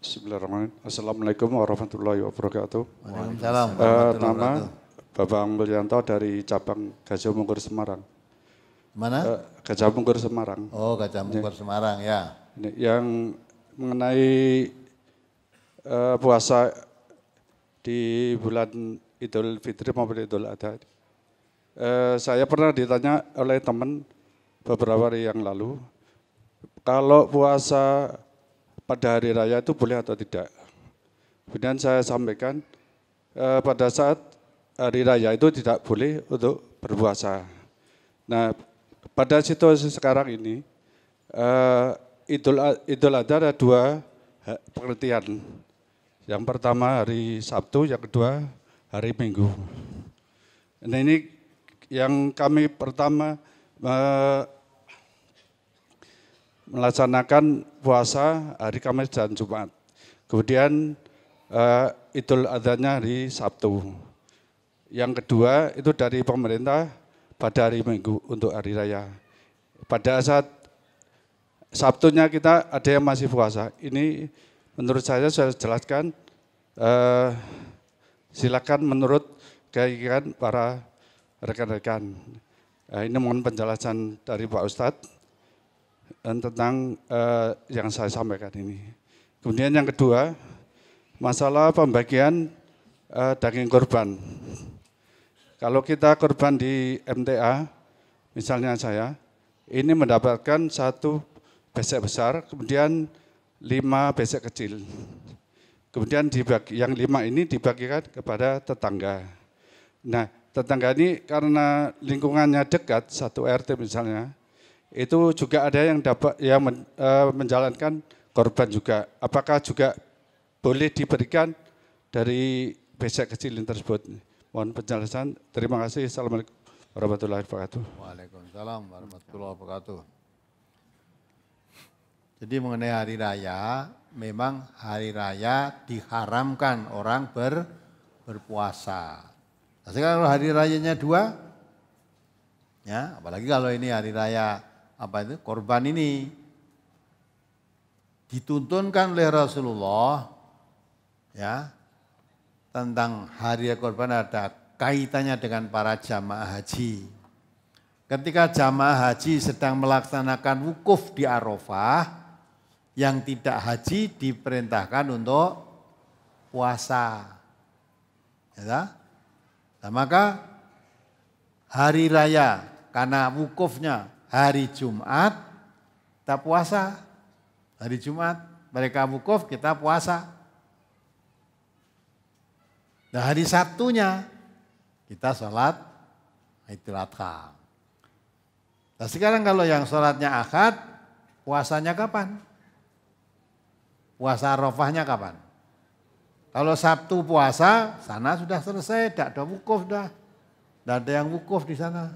Bismillahirrahmanirrahim. Assalamualaikum warahmatullahi wabarakatuh. Waalaikumsalam. Uh, nama Bapak Mulyanto dari cabang Gajah Mungkur Semarang. Mana? Uh, Gajah Mungkur Semarang. Oh, Gajah Mungkur Semarang ya. Yang mengenai uh, puasa di bulan Idul Fitri maupun Idul Adha. Uh, saya pernah ditanya oleh teman beberapa hari yang lalu, kalau puasa pada hari raya itu boleh atau tidak. Kemudian saya sampaikan eh, pada saat hari raya itu tidak boleh untuk berpuasa. Nah, pada situasi sekarang ini eh, Idul Idul Adha ada dua eh, pengertian. Yang pertama hari Sabtu, yang kedua hari Minggu. Nah, ini yang kami pertama eh, melaksanakan puasa hari Kamis dan Jumat. Kemudian uh, Idul adanya hari Sabtu. Yang kedua itu dari pemerintah pada hari Minggu untuk hari raya. Pada saat Sabtunya kita ada yang masih puasa. Ini menurut saya saya jelaskan uh, silakan menurut keinginan para rekan-rekan. Uh, ini mohon penjelasan dari Pak Ustadz. Eh, tentang uh, yang saya sampaikan ini. Kemudian yang kedua, masalah pembagian uh, daging korban. Kalau kita korban di MTA, misalnya saya, ini mendapatkan satu besek besar, kemudian lima besek kecil. Kemudian dibagi, yang lima ini dibagikan kepada tetangga. Nah, tetangga ini karena lingkungannya dekat, satu RT misalnya, itu juga ada yang dapat yang men, uh, menjalankan korban juga. Apakah juga boleh diberikan dari becak kecil tersebut? Mohon penjelasan. Terima kasih. Assalamualaikum warahmatullahi wabarakatuh. Waalaikumsalam warahmatullahi wabarakatuh. Jadi mengenai hari raya, memang hari raya diharamkan orang ber, berpuasa. Nah, sekarang kalau hari rayanya dua, ya apalagi kalau ini hari raya apa itu korban ini dituntunkan oleh Rasulullah ya tentang hari korban ada kaitannya dengan para jamaah haji. Ketika jamaah haji sedang melaksanakan wukuf di Arafah, yang tidak haji diperintahkan untuk puasa. Ya, nah, maka hari raya karena wukufnya hari Jumat kita puasa. Hari Jumat mereka wukuf kita puasa. Nah hari Sabtunya kita sholat Idul Adha. Nah sekarang kalau yang sholatnya akad, puasanya kapan? Puasa rofahnya kapan? Kalau Sabtu puasa, sana sudah selesai, tidak ada wukuf dah. Tidak ada yang wukuf di sana.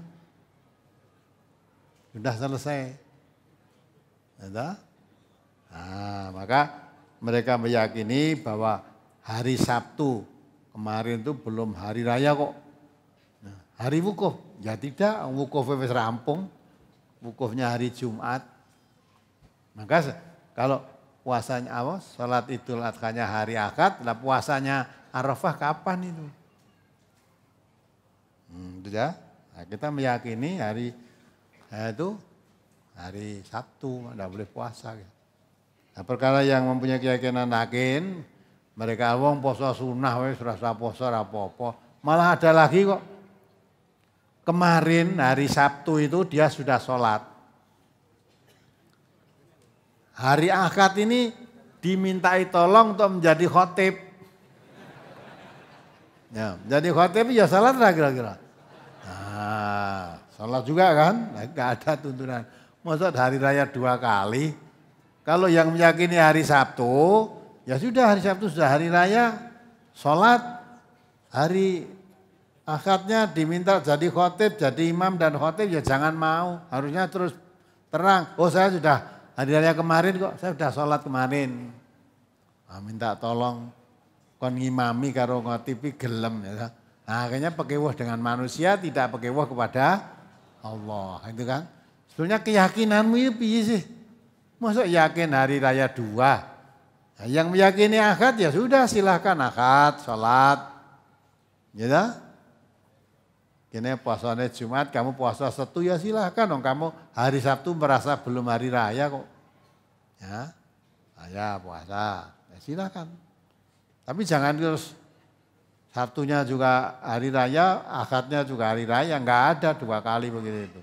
Sudah selesai. ada, Nah, maka mereka meyakini bahwa hari Sabtu kemarin itu belum hari raya kok. Nah, hari wukuf, ya tidak, wukuf wis rampung. Wukufnya hari Jumat. Maka kalau puasanya awas, sholat idul adhanya hari akad, lah puasanya Arafah kapan itu? Hmm, itu ya. Nah, kita meyakini hari Nah, itu hari Sabtu tidak boleh puasa. Gitu. Nah, perkara yang mempunyai keyakinan yakin, mereka wong poso sunnah wes rasa poso apa-apa. Malah ada lagi kok. Kemarin hari Sabtu itu dia sudah sholat. Hari akad ini dimintai tolong untuk menjadi khotib. Ya, jadi khotib ya salat lah kira-kira. Sholat juga kan, nggak ada tuntunan. Masa hari raya dua kali, kalau yang meyakini hari Sabtu, ya sudah hari Sabtu sudah hari raya, sholat, hari akadnya diminta jadi khotib, jadi imam dan khotib ya jangan mau. Harusnya terus terang, oh saya sudah hari raya kemarin kok, saya sudah sholat kemarin. Nah, minta tolong kon ngimami karo ngotipi gelem ya. Nah, akhirnya pekewah dengan manusia, tidak pekewah kepada Allah, itu kan. Sebetulnya keyakinanmu itu piye sih? Masa yakin hari raya dua? Nah, yang meyakini akad ya sudah silahkan akad, sholat. Ya gitu? Kini puasanya Jumat, kamu puasa satu ya silahkan dong. Kamu hari Sabtu merasa belum hari raya kok. Ya, saya puasa, ya silahkan. Tapi jangan terus Sabtunya juga hari raya, akadnya juga hari raya, enggak ada dua kali begitu itu.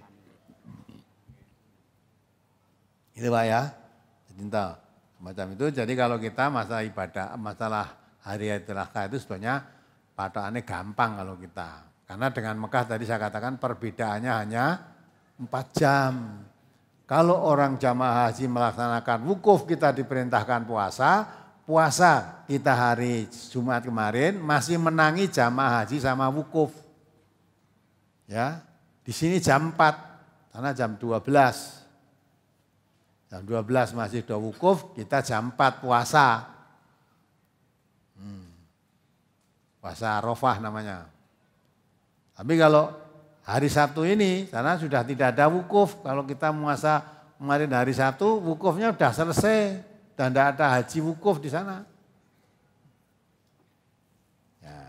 Itu Pak ya, cinta macam itu. Jadi kalau kita masalah ibadah, masalah hari raya itu sebenarnya patokannya gampang kalau kita. Karena dengan Mekah tadi saya katakan perbedaannya hanya empat jam. Kalau orang jamaah haji melaksanakan wukuf kita diperintahkan puasa, puasa kita hari Jumat kemarin masih menangi jamaah haji sama wukuf. Ya, di sini jam 4, karena jam 12. Jam 12 masih do wukuf, kita jam 4 puasa. Hmm. Puasa rofah namanya. Tapi kalau hari Sabtu ini, karena sudah tidak ada wukuf, kalau kita puasa kemarin hari Sabtu, wukufnya sudah selesai. Dan tidak ada haji wukuf di sana. Ya.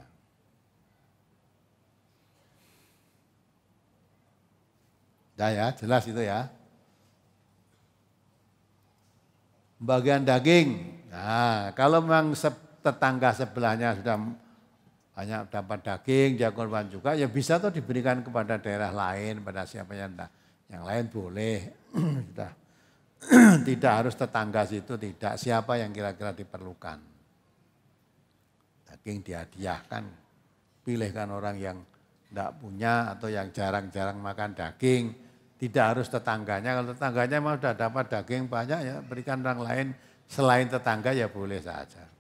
Nah ya, jelas itu ya. Bagian daging. Nah, kalau memang tetangga sebelahnya sudah banyak dapat daging, dia korban juga, ya bisa tuh diberikan kepada daerah lain, pada siapa yang, yang lain boleh. sudah. tidak harus tetangga situ, tidak. Siapa yang kira-kira diperlukan. Daging dihadiahkan. Pilihkan orang yang tidak punya atau yang jarang-jarang makan daging. Tidak harus tetangganya. Kalau tetangganya mau sudah dapat daging banyak ya berikan orang lain selain tetangga ya boleh saja.